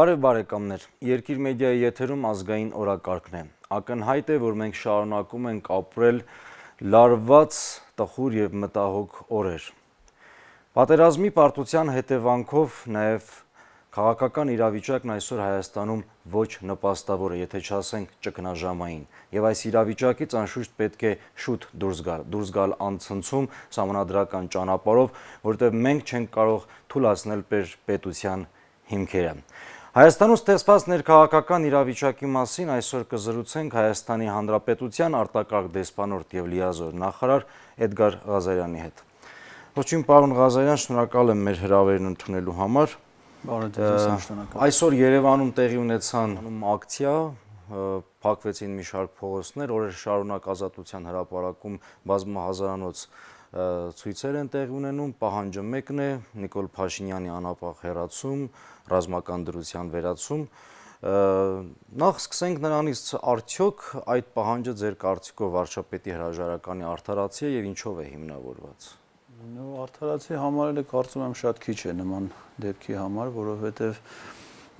Բարև բարեկամներ։ Երկիր մեդիայի եթերում ազգային օրակարգն է։ Ակնհայտ է, որ մենք շարունակում ենք ապրել լարված, տխուր եւ մտահոգ օրեր։ Պատերազմի պարտության հետևանքով նաեւ քաղաքական իրավիճակն այսօր Հայաստանում ոչ նպաստավոր է, եթե չասենք ճգնաժամային։ Եվ այս իրավիճակից անշուշտ պետք է շուտ դուրս գալ, դուրս գալ անցնցում համանadrական ճանապարով, որտեղ մենք չենք կարող թույլատնել պետության հիմքերը։ Հայաստանում ստեղծված ներքաղաքական իրավիճակի մասին այսօր կզրուցենք Հայաստանի Հանրապետության արտակարգ դեսպանորդ եւ լիազոր նախարար Էդգար Ղազարյանի հետ։ Ոչինչ պարոն Ղազարյան, շնորհակալ եմ մեր հրավերն ընդունելու համար։ Բարոն շնորհակալ։ Այսօր Երևանում տեղի ունեցան ակցիա, փակվեցին մի շարք փողոցներ, օրեր շարունակ ազատության հրապարակում բազմահազարանոց ցույցեր են տեղ ունենում, պահանջը մեկն է Նիկոլ Փաշինյանի անապահ հերացում, ռազմական դրության վերացում։ Նախ սկսենք նրանից, արդյոք այդ պահանջը ձեր կարծիքով վարչապետի հրաժարականի արդարացի է եւ ինչով է հիմնավորված։ Նո, արդարացի համարելը կարծում եմ շատ քիչ է նման դեպքի համար, որովհետեւ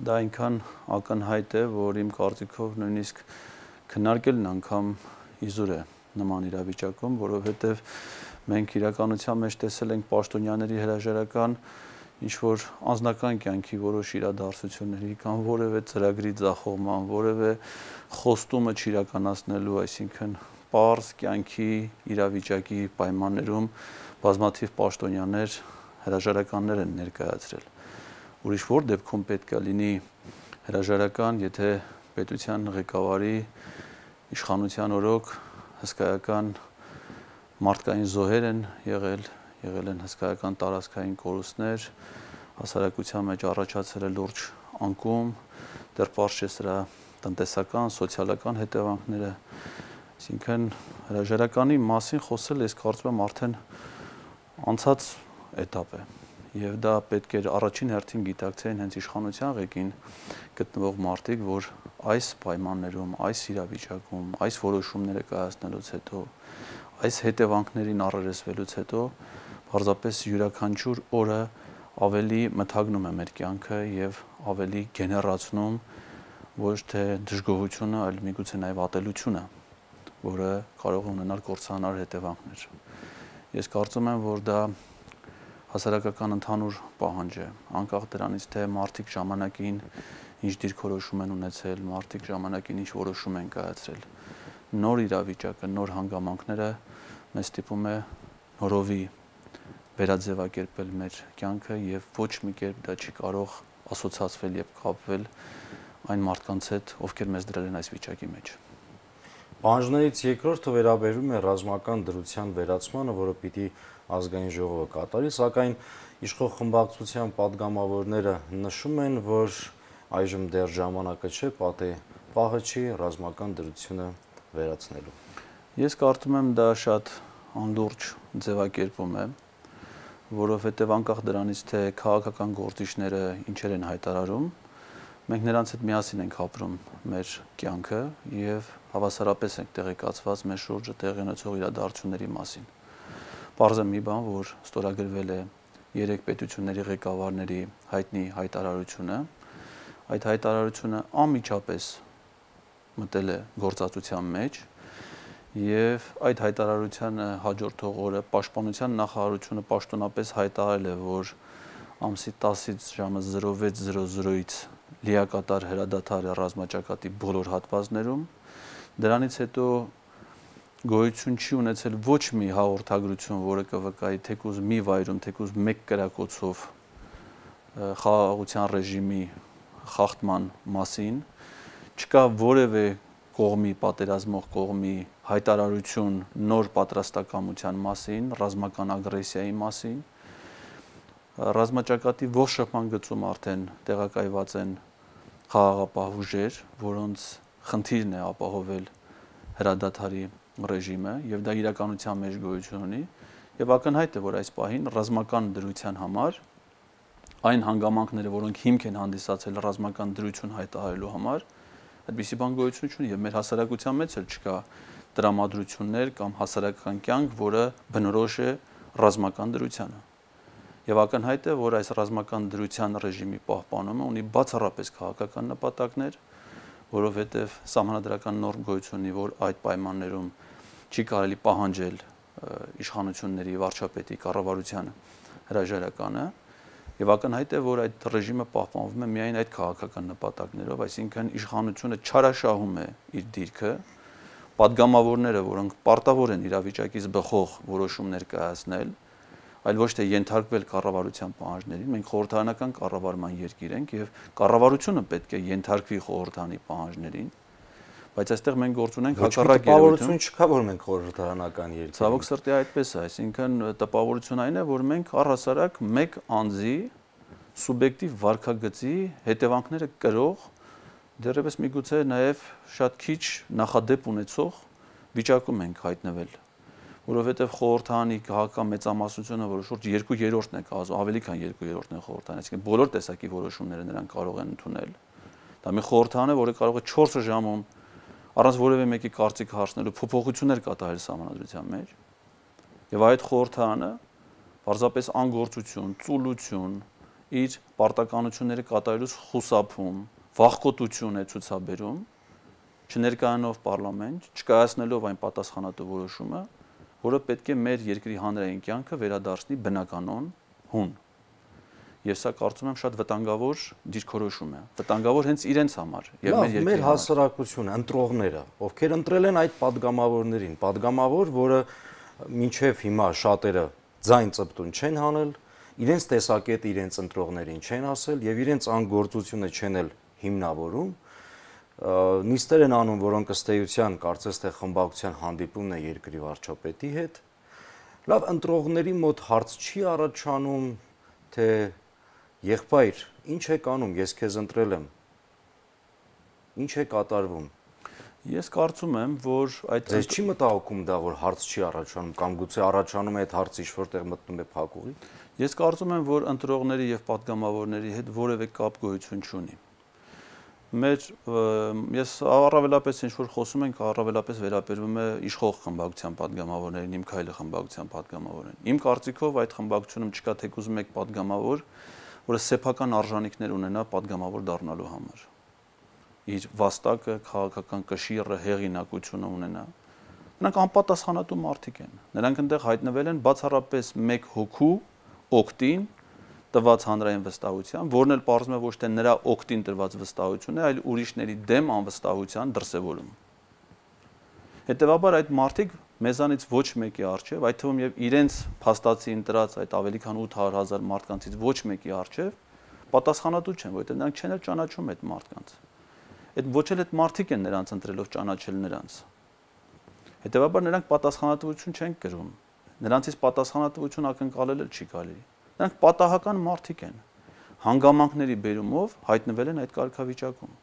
դա այնքան ակնհայտ է, որ իմ կարծիքով նույնիսկ քննարկելն անգամ իզուր է նման իրավիճակում, որովհետև մենք իրականության մեջ տեսել ենք պաշտոնյաների հրաժարական ինչ որ անznական կյանքի որոշ իրադարձությունների կամ որևէ ծրագրի ձախողման, որևէ խոստումը չիրականացնելու, այսինքն պարզ կյանքի իրավիճակի պայմաններում բազմաթիվ պաշտոնյաներ հրաժարականներ են ներկայացրել։ Ուրիշ որ դեպքում պետք է լինի հրաժարական, եթե պետության ղեկավարի իշխանության օրոք հսկայական մարդկային զոհեր են եղել, եղել են հսկայական տարածքային կորուստներ, հասարակության մեջ առաջացել է լուրջ անկում, դեռ պարզ չէ սրա տնտեսական, սոցիալական հետևանքները։ Այսինքն հրաժարականի մասին խոսել ես կարծում եմ արդեն անցած этап է եւ դա պետք էր առաջին հերթին գիտակցեն հենց իշխանության ղեկին գտնվող մարդիկ, որ այս պայմաններում, այս իրավիճակում, այս որոշումները կայացնելուց հետո այս հետևանքներին առերեսվելուց հետո պարզապես յուրաքանչյուր օրը ավելի մթագնում է մեր կյանքը եւ ավելի գեներացնում ոչ թե դժգոհությունը, այլ միգուցե նաեւ ատելությունը, որը կարող է ունենալ կորցանար հետևանքներ։ Ես կարծում եմ, որ դա հասարակական ընդհանուր պահանջ է, անկախ դրանից, թե մարդիկ ժամանակին ինչ դիրքորոշում են ունեցել, մարդիկ ժամանակին ինչ որոշում են կայացրել։ Նոր իրավիճակը, նոր հանգամանքները մեզ ստիպում է հորովի վերաձևակերպել մեր կյանքը եւ ոչ մի կերպ դա չի կարող ասոցացվել եւ կապվել այն մարդկանց հետ, ովքեր մեզ դրել են այս վիճակի մեջ։ Պանժներից երկրորդը վերաբերում է ռազմական դրության վերացմանը, որը պիտի ազգային ժողովը կատարի, սակայն իշխող խմբակցության падգամավորները նշում են, որ այժմ դեռ ժամանակը չէ, պատե պահը չի ռազմական դրությունը վերացնելու։ Ես կարծում եմ դա շատ անդուրջ ձևակերպում է, որովհետև անկախ դրանից թե քաղաքական գործիչները ինչեր են հայտարարում, մենք նրանց հետ միասին ենք ապրում մեր կյանքը եւ հավասարապես ենք տեղեկացված մեր շուրջը տեղի ունեցող իրադարձությունների մասին։ Պարզ է մի բան, որ ստորագրվել է երեք պետությունների ղեկավարների հայտնի հայտարարությունը։ Այդ հայտարարությունը անմիջապես մտել է գործածության մեջ Եվ այդ հայտարարությանը հաջորդող օրը Պաշտպանության նախարարությունը պաշտոնապես հայտարարել է, որ ամսի 10-ից ժամը 06:00-ից լիակատար հրադադար է ռազմաճակատի բոլոր հատվածներում։ Դրանից հետո գոյություն չի ունեցել ոչ մի հաղորդագրություն, որը կվկայի թեկուզ մի վայրում, թեկուզ մեկ կրակոցով խաղաղության ռեժիմի խախտման մասին, չկա որևէ կողմի պատերազմող կողմի հայտարարություն նոր պատրաստակամության մասին, ռազմական ագրեսիայի մասին։ Ռազմաճակատի ողջ շփման գծում արդեն տեղակայված են խաղաղապահ ուժեր, որոնց խնդիրն է ապահովել հրադադարի ռեժիմը եւ դա իրականության մեջ գոյություն ունի եւ ակնհայտ է որ այս պահին ռազմական դրության համար այն հանգամանքները, որոնք հիմք են հանդիսացել ռազմական դրություն հայտարարելու համար, այդպիսի բան գոյություն չունի եւ մեր հասարակության մեջ էլ չկա դրամատրություններ կամ հասարակական կյանք, որը բնորոշ է ռազմական դրությանը։ Եվ ակնհայտ է, որ այս ռազմական դրության ռեժիմի պահպանումը ունի բացառապես քաղաքական նպատակներ, որովհետև համանդրական նոր գոյությունի, որ այդ պայմաններում չի կարելի պահանջել իշխանությունների վարչապետի կառավարության հրաժարականը, Եվ ակնհայտ է, որ այդ ռեժիմը պահպանվում է միայն այդ քաղաքական նպատակներով, այսինքն իշխանությունը չարաշահում է իր դիրքը, падգամավորները, որոնք պարտավոր են իրավիճակից բխող որոշումներ կայացնել, այլ ոչ թե ենթարկվել կառավարության պահանջներին, մենք խորհրդանական կառավարման երկիր ենք եւ կառավարությունը պետք է ենթարկվի խորհրդանի պահանջներին բայց այստեղ մենք գործ ունենք հակառակ երևույթում։ Տպավորություն չկա, որ մենք խորհրդարանական երկիր։ Ցավոք սրտի այդպես է, այսինքն տպավորություն այն է, որ մենք առհասարակ մեկ անձի սուբյեկտիվ վարկագծի հետևանքները կրող դեռևս միգուցե նաև շատ քիչ նախադեպ ունեցող վիճակում ենք հայտնվել որովհետև խորհրդանի քաղաքական մեծամասնությունը, որը շուրջ 2/3-ն է կազմում, ավելի քան 2/3-ն է խորհրդան, այսինքն բոլոր տեսակի որոշումները նրանք կարող են ընդունել։ Դա մի խորհրդան է, որը կարող է 4 ժամում առանց որևէ մեկի կարծիք հարցնելու փոփոխություններ կատարել համանadrության մեջ եւ այդ խորհրդանը պարզապես անգործություն, ծուլություն, իր պարտականությունները կատարելուց խուսափում, վախկոտություն է ցուցաբերում, չներկայանով parlament, չկայացնելով այն պատասխանատու որոշումը, որը պետք է մեր երկրի հանրային կյանքը վերադարձնի բնականոն հուն։ Ես սա կարծում եմ շատ վտանգավոր դիրքորոշում է։ Վտանգավոր հենց իրենց համար եւ մեր երկրի։ Մեր հասարակությունը, ընտրողները, ովքեր ընտրել են այդ падգամավորներին, падգամավոր, որը մինչև հիմա շատերը ձայն ծպտուն չեն հանել, իրենց տեսակետը իրենց ընտրողներին չեն ասել եւ իրենց անգործությունը չեն էլ հիմնավորում նիստեր են անում, որոնք ըստ էության կարծես թե խմբակցության հանդիպումն է երկրի վարչապետի հետ։ Լավ ընտրողների մոտ հարց չի առաջանում, թե Եղբայր, ի՞նչ եք անում, ես քեզ ընտրել եմ։ Ինչ է կատարվում։ Ես կարծում եմ, որ այդ Ձեզ չի մտահոգում դա, որ հարց չի առաջանում կամ գուցե առաջանում է այդ հարցը ինչ-որտեղ մտնում է փակուղի։ Ես կարծում եմ, որ ընտրողների եւ падգամավորների հետ որևէ կապ գոյություն չունի։ Մեր ես առավելապես ինչ որ խոսում ենք, առավելապես վերաբերվում է իշխող խմբակցության падգամավորներին, իմ քայլը խմբակցության падգամավորներին։ Իմ կարծիքով այդ խմբակցությունում չկա թե կուզում եք падգամավոր, որը սեփական արժանինքներ ունենա падգամավոր դառնալու համար։ Իր վաստակը, քաղաքական կշիռը, հեղինակությունը ունենա։ Նրանք անպատասխանատու մարդիկ են։ Նրանք այնտեղ հայտնվել են բացառապես մեկ հոգու օկտին տված հանրային վստահության, որն էլ պարզում է ոչ թե նրա օկտին տրված վստահությունը, այլ ուրիշների դեմ անվստահության դրսևորում։ Հետևաբար այդ մարդիկ մեզանից ոչ մեկի արչև, այդ թվում եւ իրենց փաստացի ընտրած այդ ավելի քան 800.000 մարդկանցից ոչ մեկի արչև պատասխանատու չեն, որովհետեւ նրանք չեն էլ ճանաչում այդ մարդկանց։ Այդ ոչ էլ այդ մարդիկ են նրանց ընտրելով ճանաչել նրանց։ Հետևաբար նրանք պատասխանատվություն չեն կրում։ Նրանցից պատասխանատվություն ակնկալել չի գալի։ Նրանք պատահական մարդիկ են։ Հանգամանքների բերումով հայտնվել են այդ կարգավիճակում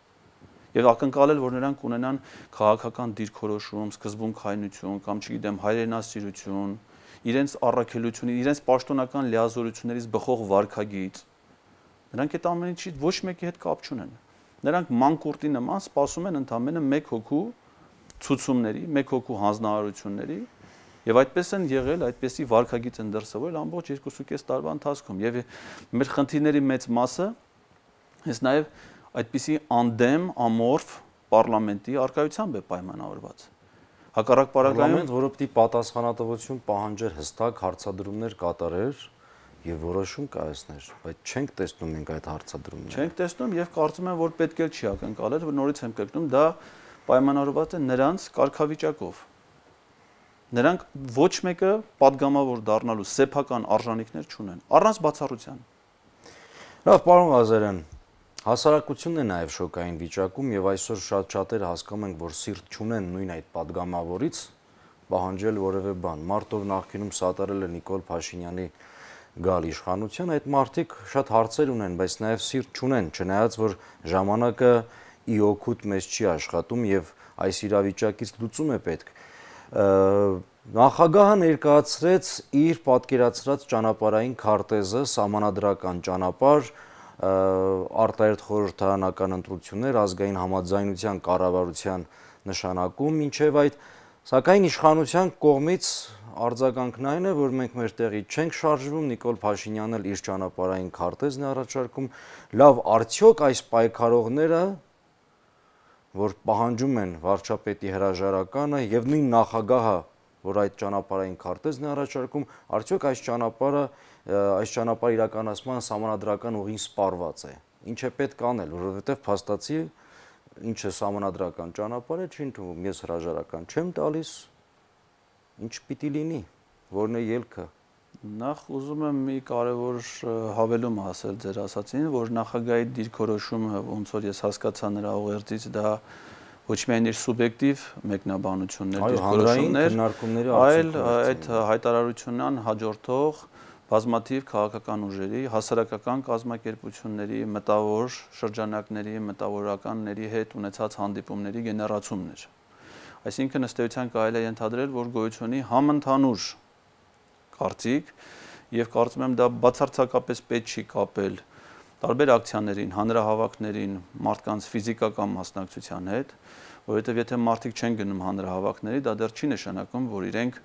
եւ ակնկալել, որ նրանք ունենան քաղաքական դիրքորոշում, սկզբունքայնություն կամ չգիտեմ հայրենասիրություն, իրենց առաքելությունը, իրենց պաշտոնական լիազորություններից բխող վարքագիծ։ Նրանք այդ ամենի չի ոչ մեկի հետ կապ չունեն։ Նրանք մանկուրտի նման սպասում են ընդամենը 1 հոգու ցուցումների, 1 հոգու հանձնարարությունների Եվ այդպես են եղել, այդպեսի վարկագիծ են դրսևորել ամբողջ 2.5 տարվա ընթացքում։ Եվ մեր խնդիրների մեծ մասը հենց նաև այդպիսի անդեմ, ամորֆ parlamenti արկայությամբ է պայմանավորված։ Հակառակ պարագայում, որը պիտի պատասխանատվություն պահանջեր հստակ հարցադրումներ կատարեր եւ որոշում կայացներ, բայց չենք տեսնում ենք այդ հարցադրումները։ Չենք տեսնում եւ կարծում եմ, որ պետք էլ չի ակնկալել, որ նորից եմ կրկնում, դա պայմանավորված է նրանց կարգավիճակով։ Նրանք ոչ մեկը падգամավոր դառնալու սեփական արժանինքներ չունեն, առանց բացառության։ Լավ, պարոն Ղազարյան, Հասարակությունն է նաև շոկային վիճակում եւ այսօր շատ շատեր հասկանում են, որ սիրտ չունեն նույն այդ падգամավորից պահանջել որևէ բան։ Մարտով նախկինում սատարել է Նիկոլ Փաշինյանի գալ իշխանության, այդ մարտիկ շատ հարցեր ունեն, բայց նաև սիրտ չունեն, չնայած որ ժամանակը ի օգուտ մեզ չի աշխատում եւ այս իրավիճակից լուծում է պետք։ Նախագահը ներկայացրեց իր պատկերացրած ճանապարհային քարտեզը, համանadrական ճանապարհ, ճանապար, արտահերթ խորհրդարանական ընտրություններ ազգային համաձայնության կառավարության նշանակում, ինչև այդ սակայն իշխանության կողմից արձագանքն այն է, որ մենք մեր տեղի չենք շարժվում, Նիկոլ Փաշինյանն էլ իր ճանապարհային քարտեզն է առաջարկում, լավ արդյոք այս պայքարողները որ պահանջում են վարչապետի հրաժարականը եւ նույն նախագահը, որ այդ ճանապարհային քարտեզն է առաջարկում, արդյոք այս ճանապարհը այս ճանապարհ իրականացման համանadrական ուղին սպառված է։ Ինչ է պետք անել, որովհետև փաստացի ինչը համանadrական ճանապարհ է, չի ընդունվում, ես հրաժարական չեմ տալիս։ Ինչ պիտի լինի, որն է ելքը։ Նախ ուզում եմ մի կարևոր հավելում ասել ձեր ասացին, որ նախագահի դիրքորոշումը, ոնց որ ես հասկացա նրա ուղերձից, դա ոչ միայն իր սուբյեկտիվ մեկնաբանություններ, դիրքորոշումներ, այլ այդ հայտարարությունն հաջորդող բազմաթիվ քաղաքական ուժերի, հասարակական կազմակերպությունների, մտավոր շրջանակների, մտավորականների հետ ունեցած հանդիպումների գեներացումն էր։ Այսինքն ըստ էության կարելի է ենթադրել, որ գոյությունի համընդհանուր կարծիք եւ կարծում եմ դա բացարձակապես պետք չի կապել տարբեր ակցիաներին, հանրահավաքներին, մարդկանց ֆիզիկական մասնակցության հետ, որովհետև եթե մարդիկ չեն գնում հանրահավաքների, դա դեռ չի նշանակում, որ իրենք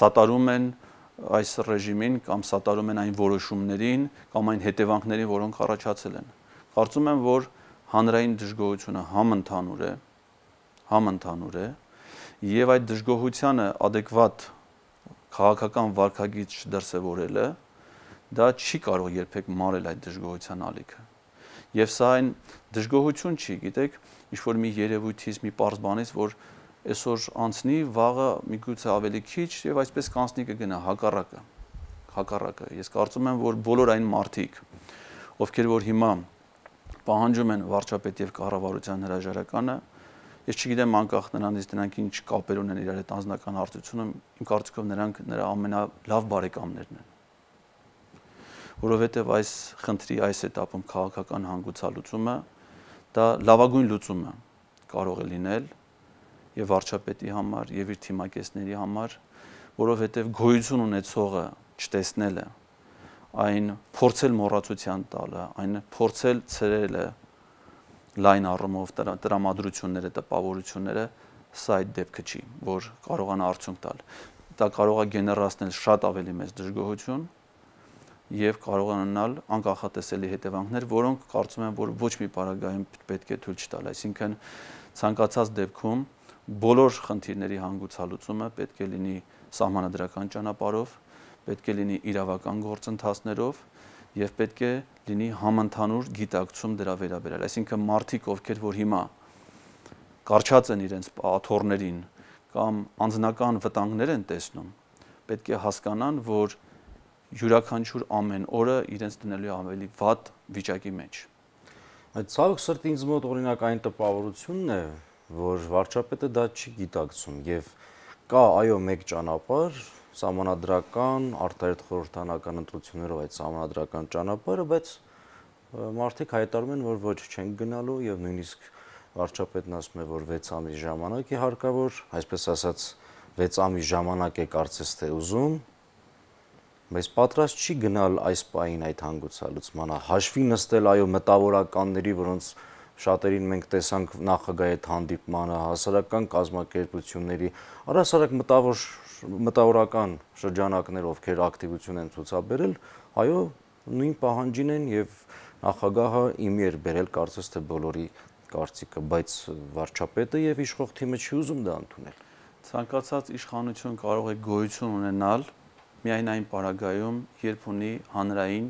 սատարում են այս ռեժիմին կամ սատարում են այն որոշումներին կամ այն հետևանքներին, որոնք առաջացել են։ Կարծում եմ, որ հանրային դժգոհությունը համընդհանուր է, համընդհանուր է, եւ այդ դժգոհությանը adekvat քաղաքական վարկագիծ չդրսևորելը դա չի կարող երբեք մարել այդ դժգոհության ալիքը։ Եվ սա այն դժգոհություն չի, գիտեք, ինչ որ մի երևույթից, մի པարզ բանից, որ այսօր անցնի, վաղը միգուցե ավելի քիչ եւ այսպես կանցնի կգնա հակառակը։ Հակառակը։ Ես կարծում եմ, որ բոլոր այն մարդիկ, ովքեր որ հիմա պահանջում են վարչապետ եւ կառավարության հրաժարականը, ես չգիտեմ անկախ նրանից նրանք ինչ կապեր ունեն իրար հետ անձնական հարցությունում, իմ կարծիքով նրանք նրա ամենալավ բարեկամներն են որովհետև այս խնդրի այս этаպում քաղաքական հանգուցալուծումը դա լավագույն լուծումը կարող է լինել եւ վարչապետի համար եւ իր թիմակիցների համար, որովհետեւ գոյություն ունեցողը չտեսնելը, այն փորձել մոռացության տալը, այն փորձել ցրելը լայն առումով տրամադրությունները, տպավորությունները, սա այդ դեպքը չի, որ կարողանա արդյունք տալ։ Դա կարող է գեներացնել շատ ավելի մեծ դժգոհություն եւ կարողանալ անկախատեսելի հետևանքներ, որոնք կարծում եմ, որ ոչ մի պարագայում պետք է թույլ չտալ։ Այսինքն ցանկացած դեպքում բոլոր խնդիրների հանգուցալուծումը պետք է լինի սահմանադրական ճանապարով, պետք է լինի իրավական գործընթացներով եւ պետք է լինի համընդհանուր գիտակցում դրա վերաբերյալ։ Այսինքն մարդիկ, ովքեր որ հիմա կարճած են իրենց աթորներին կամ անձնական վտանգներ են տեսնում, պետք է հասկանան, որ յուրաքանչյուր ամեն օրը իրենց դնելու ավելի վատ վիճակի մեջ։ Այդ ցավոք սրտի ինձ մոտ օրինակ այն տպավորությունն է, որ վարչապետը դա չի գիտակցում եւ կա այո մեկ ճանապարհ համանadrական արտահերտ խորհրդանական ընտրություններով այդ համանadrական ճանապարհը, բայց մարդիկ հայտարարում են, որ ոչ չեն գնալու եւ նույնիսկ վարչապետն ասում է, որ 6 ամիս ժամանակ է հարկավոր, այսպես ասած 6 ամիս ժամանակ է կարծես թե ուզում, բայց պատրաստ չի գնալ այս պահին այդ հանգուցալուծմանը, հաշվի նստել այո մտավորականների, որոնց շատերին մենք տեսանք նախագահի հետ հանդիպմանը, հասարակական կազմակերպությունների, առհասարակ մտավոր մտավորական շրջանակներ, ովքեր ակտիվություն են ցուցաբերել, այո, նույն պահանջին են եւ նախագահը իմի էր բերել կարծես թե բոլորի կարծիքը, բայց վարչապետը եւ իշխող թիմը չի ուզում դա ընդունել։ Ցանկացած իշխանություն կարող է գոյություն ունենալ միայն այն պարագայում, երբ ունի հանրային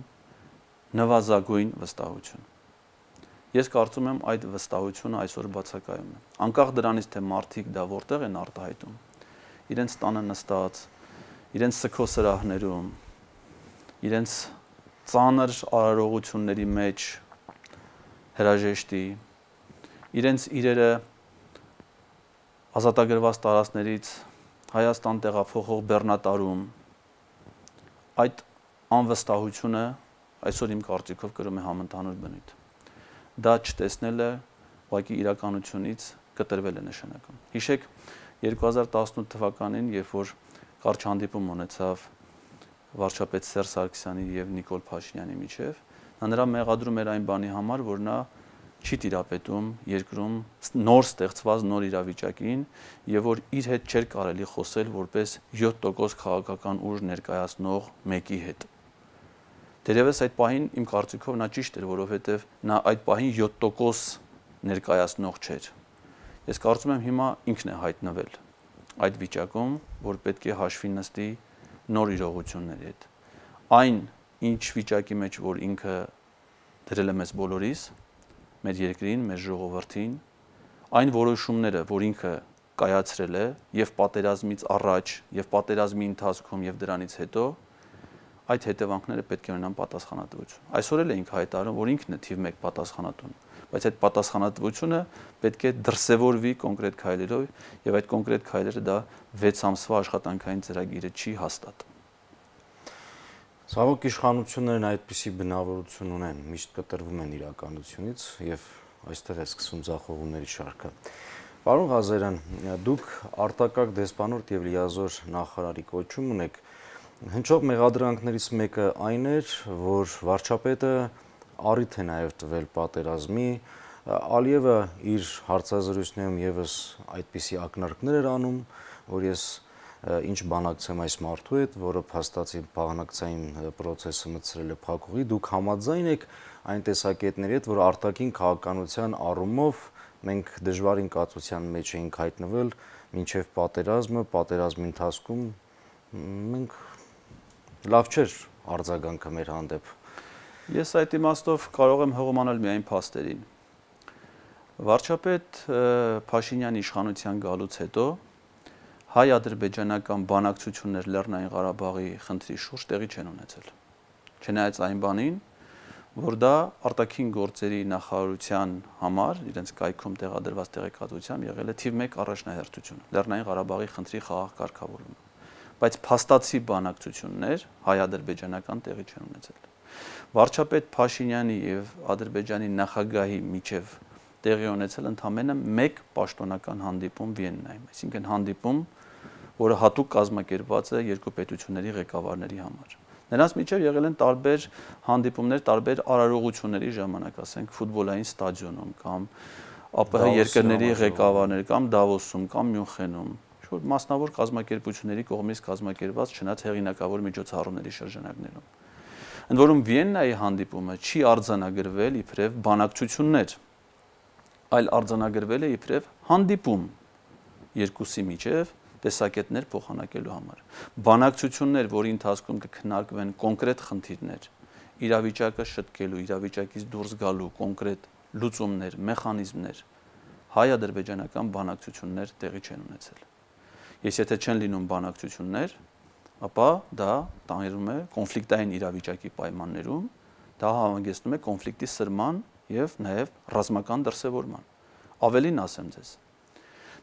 նվազագույն վստահություն։ Ես կարծում եմ այդ վստահությունը այսօր բացակայում է։ Անկախ դրանից թե մարդիկ դա որտեղ են արտահայտում։ Իրենց տանը նստած, իրենց սքո սրահներում, իրենց ծանր արարողությունների մեջ հրաժեշտի, իրենց իրերը ազատագրված տարածներից Հայաստան տեղափոխող Բեռնատարում այդ անվստահությունը այսօր իմ կարծիքով գրում է համընդհանուր բնույթ դա չտեսնելը ուղղակի իրականությունից կտրվել է նշանակում։ Հիշեք 2018 թվականին, երբ որ կարճ հանդիպում ունեցավ վարչապետ Սերժ Սարգսյանի եւ Նիկոլ Փաշինյանի միջև, նա նրա մեղադրում էր այն բանի համար, որ նա չի տիրապետում երկրում նոր ստեղծված նոր իրավիճակին եւ որ իր հետ չէր կարելի խոսել որպես 7% քաղաքական ուժ ներկայացնող մեկի հետ։ Դերևս այդ պահին իմ կարծիքով նա ճիշտ էր, որովհետև նա այդ պահին 7% ներկայացնող չէր։ Ես կարծում եմ հիմա ինքն է հայտնվել այդ վիճակում, որ պետք է հաշվի նստի նոր իրողությունների հետ։ Այն ինչ վիճակի մեջ, որ ինքը դրել է մեզ բոլորիս, մեր երկրին, մեր ժողովրդին, այն որոշումները, որ ինքը կայացրել է եւ պատերազմից առաջ, եւ պատերազմի ընթացքում եւ դրանից հետո, այդ հետևանքները պետք է ունենան պատասխանատվություն։ Այսօր էլ էինք հայտարարում, որ ինքն է թիվ 1 պատասխանատուն, բայց այդ պատասխանատվությունը պետք է դրսևորվի կոնկրետ քայլերով եւ այդ կոնկրետ քայլերը դա 6 ամսվա աշխատանքային ծրագիրը չի հաստատում։ Սավոք իշխանություններն այդպիսի բնավորություն ունեն, միշտ կտրվում են իրականությունից եւ այստեղ է սկսում ձախողումների շարքը։ Պարոն Ղազարյան, դուք արտակարգ դեսպանորդ եւ լիազոր նախարարի կոչում ունեք Հնչող մեղադրանքներից մեկը այն էր, որ վարչապետը առիթ է նաև տվել պատերազմի, Ալիևը իր հարցազրույցներում եւս այդպիսի ակնարկներ էր անում, որ ես ինչ բանակցեմ այս մարդու հետ, որը փաստացի բանակցային process-ը մտցրել է փակուղի, դուք համաձայն եք այն տեսակետների հետ, որ արտաքին քաղաքականության առումով մենք դժվարին կացության մեջ էինք հայտնվել, ինչև պատերազմը, պատերազմի ընթացքում մենք լավ չէր արձագանքը մեր հանդեպ։ Ես այդ իմաստով կարող եմ հողմանալ միայն փաստերին։ Վարչապետ Փաշինյան իշխանության գալուց հետո հայ-ադրբեջանական բանակցություններ Լեռնային Ղարաբաղի խնդրի շուրջ տեղի չեն ունեցել։ Չնայած այն բանին, որ դա արտաքին գործերի նախարարության համար իրենց կայքում տեղադրված տեղեկատվությամբ եղել է թիվ 1 առաջնահերթություն Լեռնային Ղարաբաղի խնդրի խաղաղ կարգավորումը բայց փաստացի բանակցություններ հայ-ադրբեջանական տեղի չեն ունեցել։ Վարչապետ Փաշինյանի եւ Ադրբեջանի նախագահի միջև տեղի ունեցել ընդամենը մեկ պաշտոնական հանդիպում Վիեննայում, այսինքն հանդիպում, որը հատուկ կազմակերպված է երկու պետությունների ղեկավարների համար։ Նրանց միջև եղել են տարբեր հանդիպումներ, տարբեր արարողությունների ժամանակ, ասենք ֆուտբոլային ստադիոնում կամ ԱՊՀ երկրների ղեկավարներ կամ Դավոսում կամ Մյունխենում ինչ-որ մասնավոր կազմակերպությունների կողմից կազմակերպված չնայած հեղինակավոր միջոցառումների շրջանակներում։ Ընդ որում Վիեննայի հանդիպումը չի արձանագրվել իբրև բանակցություններ, այլ արձանագրվել է իբրև հանդիպում երկուսի միջև տեսակետներ փոխանակելու համար։ Բանակցություններ, որի ընթացքում կքննարկվեն կոնկրետ խնդիրներ, իրավիճակը շտկելու, իրավիճակից դուրս գալու կոնկրետ լուծումներ, մեխանիզմներ հայ-ադրբեջանական բանակցություններ տեղի չեն ունեցել։ Ես եթե չեն լինում բանակցություններ, ապա դա տաներում է կոնֆլիկտային իրավիճակի պայմաններում, դա համագեցնում է կոնֆլիկտի սրման եւ նաեւ ռազմական դրսեւորման։ Ավելին ասեմ ձեզ,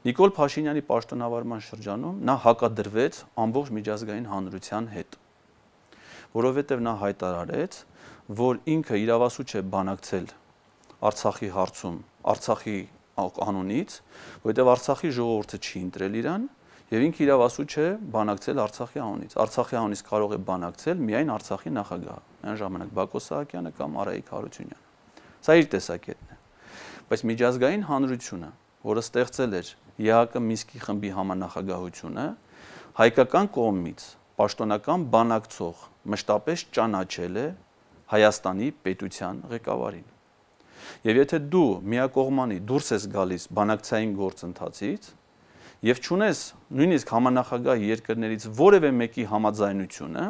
Նիկոլ Փաշինյանի պաշտոնավարման շրջանում նա հակադրվեց ամբողջ միջազգային հանրության հետ, որովհետև նա հայտարարեց, որ ինքը իրավասու չէ բանակցել Արցախի հարցում, Արցախի անունից, որովհետև Արցախի ժողովուրդը չի ընտրել իրան, Եվ ինքը իրավ ասու չէ բանակցել Արցախի անունից։ Արցախի անունից կարող է բանակցել միայն Արցախի նախագահը։ Այն ժամանակ Բակո Սահակյանը կամ Արայիկ Հարությունյանը։ Սա իր տեսակետն է։ Բայց միջազգային հանրությունը, որը ստեղծել էր ԵԱԿ-ը Միսկի խմբի համանախագահությունը, հայկական կողմից պաշտոնական բանակցող մշտապես ճանաչել է Հայաստանի պետության ղեկավարին։ Եվ եթե դու միակողմանի դուրս ես գալիս բանակցային գործընթացից, եւ ճունես նույնիսկ համանախագահ երկրներից որևէ մեկի համաձայնությունը,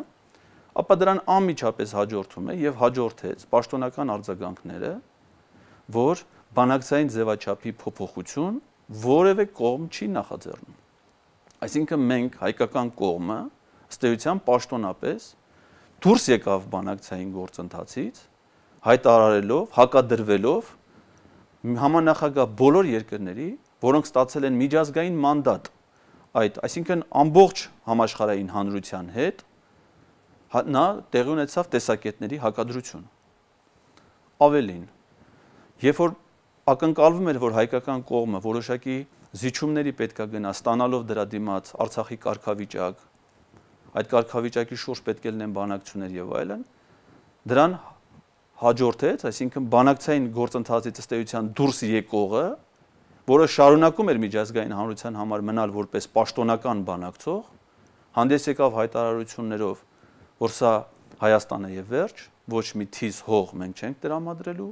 ապա դրան անմիջապես հաջորդում է եւ հաջորդեց պաշտոնական արձագանքները, որ բանակցային ձևաչափի փոփոխություն որևէ կողմ չի նախաձեռնում։ Այսինքն մենք հայկական կողմը ըստ էության պաշտոնապես դուրս եկավ բանակցային գործընթացից հայտարարելով, հակադրվելով համանախագահ բոլոր երկրների որոնք ստացել են միջազգային մանդատ այդ, այսինքն ամբողջ համաշխարհային հանրության հետ հա, նա տեղի ունեցավ տեսակետների հակադրություն։ Ավելին, երբ որ ակնկալվում էր, որ հայկական կողմը որոշակի զիջումների պետքա գնա, ստանալով դրա դիմաց Արցախի կարգավիճակ, այդ կարգավիճակի շուրջ պետք է լինեն բանակցություններ եւ այլն, դրան հաջորդեց, այսինքն բանակցային գործընթացից ըստեյության դուրս եկողը որը շարունակում էր միջազգային հանրության համար մնալ որպես պաշտոնական բանակցող, հանդես եկավ հայտարարություններով, որ սա Հայաստանը եւ վերջ, ոչ մի թիզ հող մենք չենք դրամադրելու,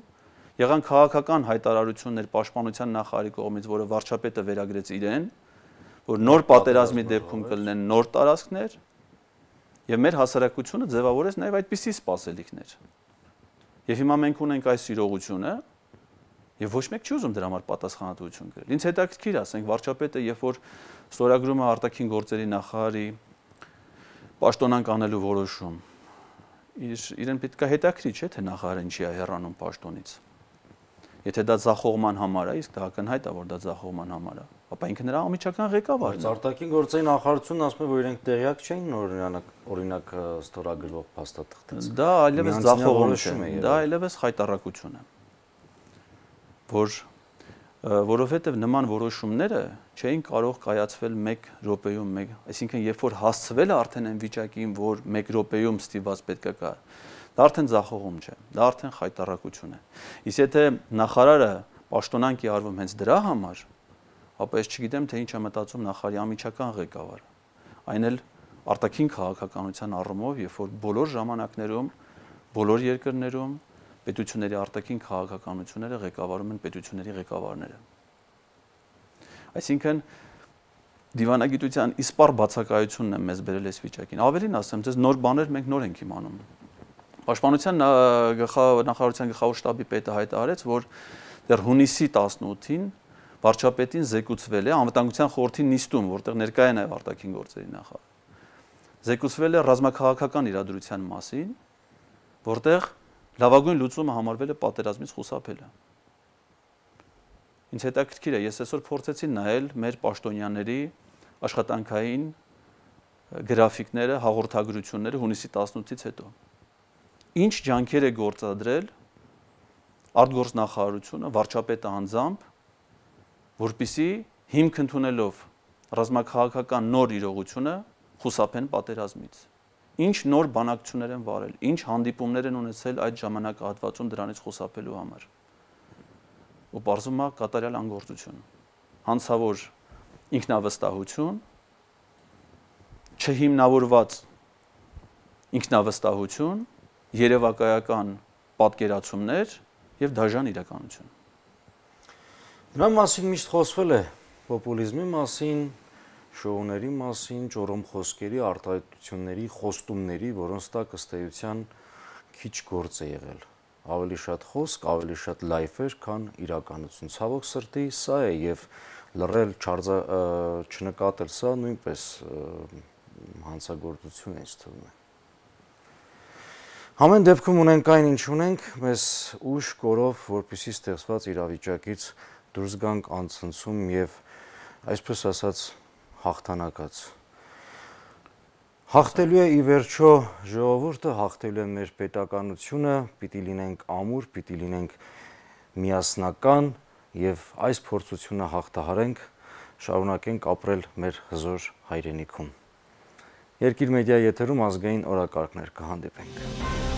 եղան քաղաքական հայտարարություններ պաշտպանության նախարարի կողմից, որը վարչապետը վերագրեց իրեն, որ նոր պատերազմի դեպքում կլինեն նոր տարածքներ եւ մեր հասարակությունը ձևավորեց նաեւ այդպիսի սպասելիքներ։ Եվ հիմա մենք ունենք այս իրողությունը, Եվ ոչ մեկ չի ուզում դրա համար պատասխանատվություն գրել։ Ինչ հետաքրքիր, ասենք, վարչապետը, երբ որ ստորագրում է արտաքին գործերի նախարարի պաշտոնանկ անելու որոշում, իր իրեն պետք է հետաքրի, չէ, թե նախարարը ինչի է հեռանում պաշտոնից։ Եթե դա ցախողման համար է, իսկ դա ակնհայտ է, որ դա ցախողման համար է, ապա ինքը նրա ամիջական ղեկավարն է։ Արտաքին գործերի նախարարությունն ասում է, որ իրենք տեղյակ չէին օրինակ օրինակ ստորագրվող փաստաթղթից։ Դա այլևս ցախողում չէ, դա այլևս խայտարակություն է։ Դա որ որովհետև նման որոշումները չէին կարող կայացվել 1 րոպեում, 1, այսինքն երբ որ հասցվել է արդեն այն վիճակին, որ 1 րոպեում ստիված պետք է կա, դա արդեն զախողում չէ, դա արդեն խայտարակություն է։ Իսկ եթե նախարարը պաշտոնանքի արվում հենց դրա համար, ապա ես չգիտեմ թե ինչ է մտածում նախարարի ամիջական ղեկավարը։ Այն էլ արտաքին քաղաքականության առումով, երբ որ բոլոր ժամանակներում, բոլոր երկրներում պետությունների արտաքին քաղաքականությունները ղեկավարում են պետությունների ղեկավարները։ Այսինքն դիվանագիտության իսպառ բացակայությունն է մեզ բերել այս վիճակին։ Ավելին ասեմ, ձեզ նոր բաներ մենք նոր ենք իմանում։ Պաշտպանության նախարարության գլխավոր շտաբի պետը հայտարարեց, որ դեռ հունիսի 18-ին վարչապետին զեկուցվել է անվտանգության խորհրդի նիստում, որտեղ ներկայ է նաև արտաքին գործերի նախարարը։ Զեկուցվել է ռազմաքաղաքական իրադրության մասին, որտեղ լավագույն լուծումը համարվել է պատերազմից խուսափելը։ Ինչ հետաքրքիր է, ես այսօր փորձեցի նայել մեր պաշտոնյաների աշխատանքային գրաֆիկները, հաղորդագրությունները հունիսի 18-ից հետո։ Ինչ ջանքեր է գործադրել արտգործնախարարությունը, վարչապետը անձամբ, որպիսի հիմք ընդունելով ռազմաքաղաքական նոր իրողությունը խուսափեն պատերազմից ինչ նոր բանակցություններ են վարել, ինչ հանդիպումներ են ունեցել այդ ժամանակահատվածում դրանից խուսափելու համար։ Ու բարձվում է կատարյալ անգործություն։ Հանցավոր ինքնավստահություն, չհիմնավորված ինքնավստահություն, երևակայական պատկերացումներ եւ դաժան իրականություն։ Նրա մասին միշտ խոսվել է պոպուլիզմի մասին, շոուների մասին, ճորոմ խոսքերի, արտահայտությունների, խոստումների, որոնց տակ ըստեյության քիչ գործ է եղել։ Ավելի շատ խոսք, ավելի շատ լայֆեր, քան իրականություն։ Ցավոք սրտի սա է եւ լռել, չարձա չնկատել սա նույնպես հանցագործություն է ցտվում։ Ամեն դեպքում ունենք այն ինչ ունենք, մեզ ուշ կորով, որpիսի ստեղծված իրավիճակից դուրս գանք անցնցում եւ այսպես ասած հաղթանակած։ Հաղթելու է ի վերջո ժողովուրդը, հաղթելու է մեր պետականությունը, պիտի լինենք ամուր, պիտի լինենք միասնական եւ այս փորձությունը հաղթահարենք, շարունակենք ապրել մեր հզոր հայրենիքում։ Երկիր մեդիա եթերում ազգային օրակարգներ կհանդիպենք։